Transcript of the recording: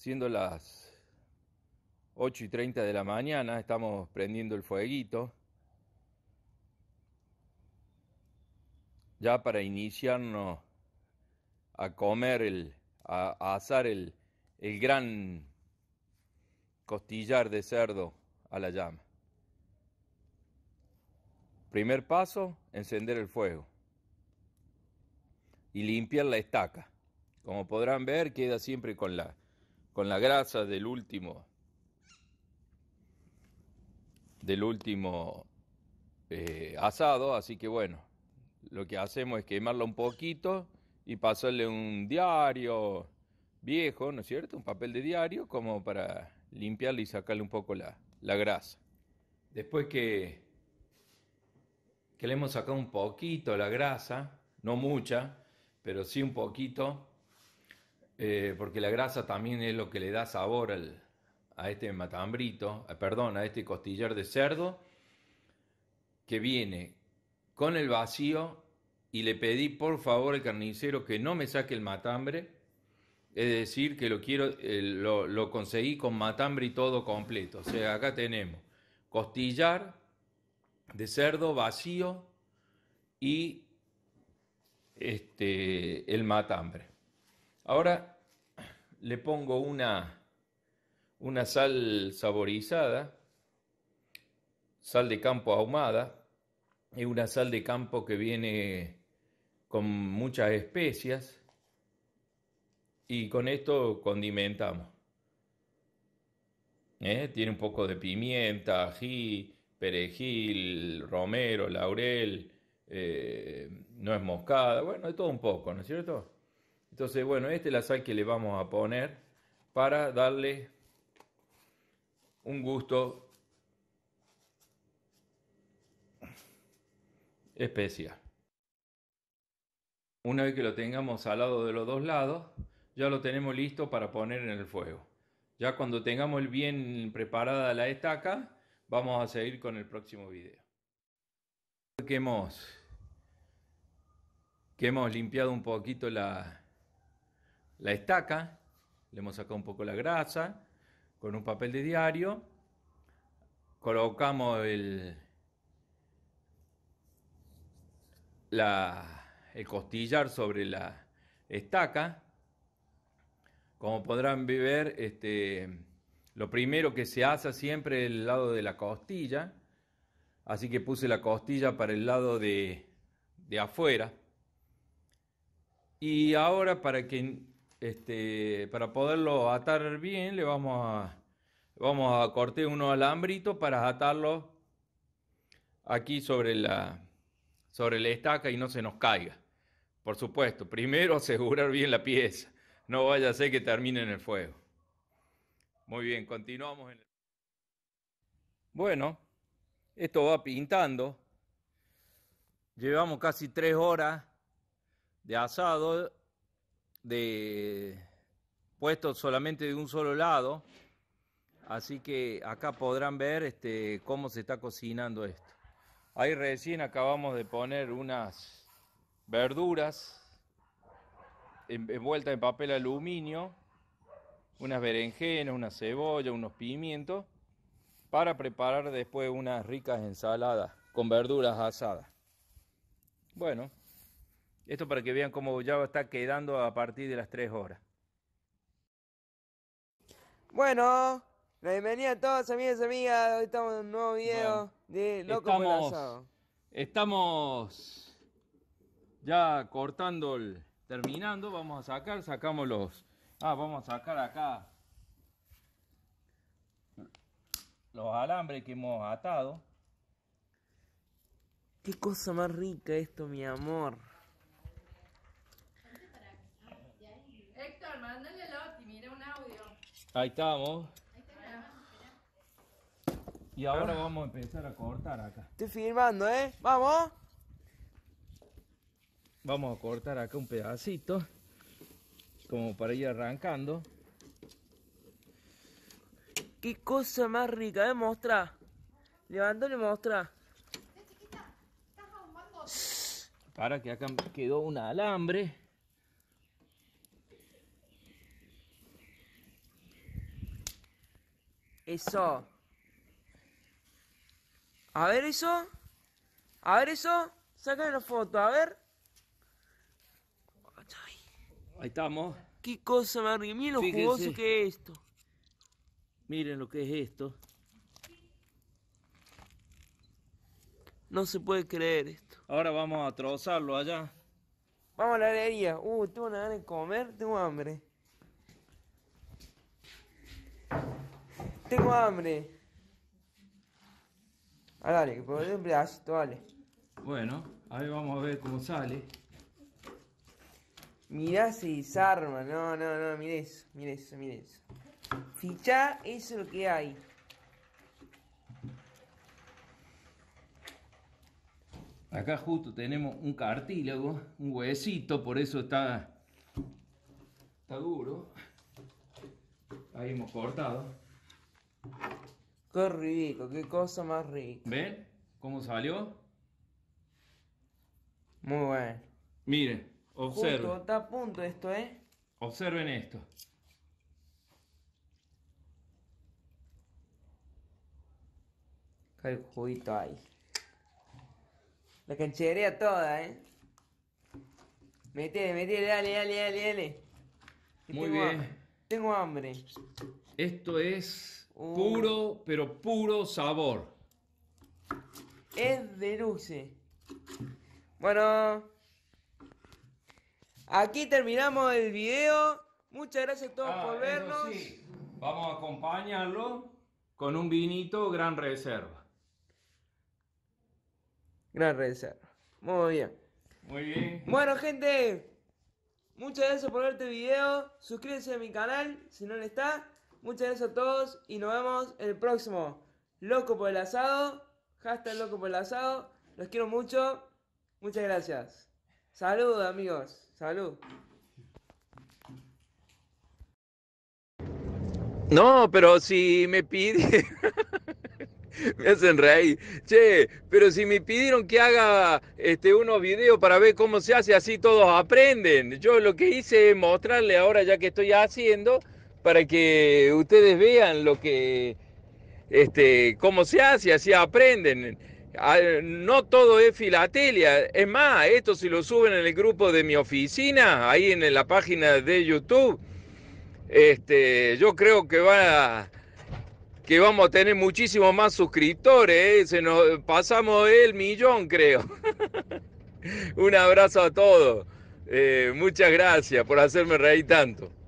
siendo las 8 y 30 de la mañana, estamos prendiendo el fueguito. Ya para iniciarnos a comer, el, a, asar el, el gran costillar de cerdo a la llama. Primer paso, encender el fuego y limpiar la estaca. Como podrán ver, queda siempre con la, con la grasa del último, del último eh, asado, así que bueno, lo que hacemos es quemarla un poquito y pasarle un diario viejo, ¿no es cierto? Un papel de diario como para limpiarle y sacarle un poco la, grasa. Después que, que le hemos sacado un poquito la grasa, no mucha, pero sí un poquito, eh, porque la grasa también es lo que le da sabor al, a este matambrito, eh, perdón, a este costillar de cerdo, que viene con el vacío y le pedí por favor al carnicero que no me saque el matambre, es decir, que lo, quiero, lo, conseguí con matambre y todo completo. O sea, acá tenemos costillar de cerdo vacío y este, el matambre. Ahora le pongo una, una sal saborizada, sal de campo ahumada, es una sal de campo que viene con muchas especias y con esto condimentamos. ¿Eh? Tiene un poco de pimienta, ají, perejil, romero, laurel, eh, no es moscada, bueno, de todo un poco, ¿no es cierto? Entonces, bueno, este es la sal que le vamos a poner para darle un gusto especial. Una vez que lo tengamos salado de los dos lados, ya lo tenemos listo para poner en el fuego. Ya cuando tengamos bien preparada la estaca, vamos a seguir con el próximo video. Que hemos, que hemos limpiado un poquito la, la estaca, le hemos sacado un poco la grasa, con un papel de diario, colocamos el, costillar sobre la estaca. Como podrán ver, este, lo primero que se hace siempre es el lado de la costilla. Así que puse la costilla para el lado de, de afuera. Y ahora para que este, para poderlo atar bien, le vamos a, vamos a cortar unos alambritos para atarlo aquí sobre la, sobre la estaca y no se nos caiga. Por supuesto, primero asegurar bien la pieza, no vaya a ser que termine en el fuego. Muy bien, continuamos. En Bueno, esto va pintando. Llevamos casi tres horas de asado de puestos solamente de un solo lado. Así que acá podrán ver este, cómo se está cocinando esto. Ahí recién acabamos de poner unas verduras envueltas en papel aluminio, unas berenjenas, una cebolla, unos pimientos, para preparar después unas ricas ensaladas con verduras asadas. Bueno, esto para que vean cómo ya está quedando a partir de las 3 horas. Bueno, bienvenida a todos, amigos y amigas. Hoy estamos en un nuevo video de Loco estamos, estamos ya cortando Terminando, vamos a sacar, sacamos los. Ah, vamos a sacar acá los alambres que hemos atado. Qué cosa más rica esto, mi amor. Ahí estamos. Y ahora ah. vamos a empezar a cortar acá. Estoy firmando, ¿eh? ¡Vamos! Vamos a cortar acá un pedacito. Como para ir arrancando. ¡Qué cosa más rica! ¿eh? Mostra. Levántale, mostra. Para que acá quedó un alambre. Eso. A ver eso. A ver eso. Sácale la foto, a ver. Ahí estamos. Qué cosa más Miren lo jugoso que es esto. Miren lo que es esto. No se puede creer esto. Ahora vamos a trozarlo allá. Vamos a la herrería. Uh, tengo una de comer, tengo hambre. Tengo hambre. Ah, dale, que por el brazo, dale. Bueno, ahí vamos a ver cómo sale. Mirá, se desarma. No, no, no, mire eso, mire eso, mire eso. Fichá, eso es lo que hay. Acá justo tenemos un cartílago, un huesito, por eso está, está duro. Ahí hemos cortado. Qué rico, qué cosa más rica. ¿Ven cómo salió? Muy bueno. Miren, observen. Justo, está a punto esto, ¿eh? Observen esto. Qué juguito hay. La canchería toda, ¿eh? Metele, metele, dale, dale, dale, dale. Muy bien. Tengo hambre. Esto es Puro, pero puro sabor. Es de luce. Bueno. Aquí terminamos el video. Muchas gracias a todos ah, por vernos. Vamos a acompañarlo con un vinito Gran Reserva. Gran Reserva. Muy bien. Muy bien. Bueno, gente. Muchas gracias por ver este video. Suscríbanse a mi canal si no le está. Muchas gracias a todos y nos vemos en el próximo. Loco por el asado. Hasta loco por el asado. Los quiero mucho. Muchas gracias. Salud amigos. Salud. No, pero si me pide... me hacen reír. Che, pero si me pidieron que haga este, unos videos para ver cómo se hace, así todos aprenden. Yo lo que hice es mostrarle ahora, ya que estoy haciendo, para que ustedes vean lo que, este, cómo se hace, así aprenden. Ah, no todo es filatelia, es más, esto si lo suben en el grupo de mi oficina, ahí en la página de YouTube, este, yo creo que va que vamos a tener muchísimos más suscriptores, ¿eh? se nos pasamos el millón, creo. Un abrazo a todos. Eh, muchas gracias por hacerme reír tanto.